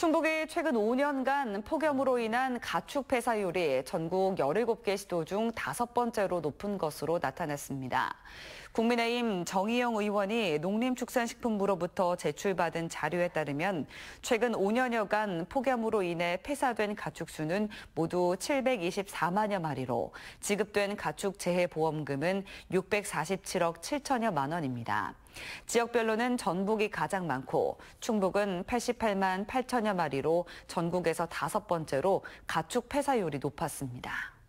충북이 최근 5년간 폭염으로 인한 가축 폐사율이 전국 17개 시도 중 다섯 번째로 높은 것으로 나타났습니다. 국민의힘 정의영 의원이 농림축산식품부로부터 제출받은 자료에 따르면 최근 5년여간 폭염으로 인해 폐사된 가축 수는 모두 724만여 마리로 지급된 가축 재해보험금은 647억 7천여만 원입니다. 지역별로는 전북이 가장 많고 충북은 88만 8천여 마리로 전국에서 다섯 번째로 가축 폐사율이 높았습니다.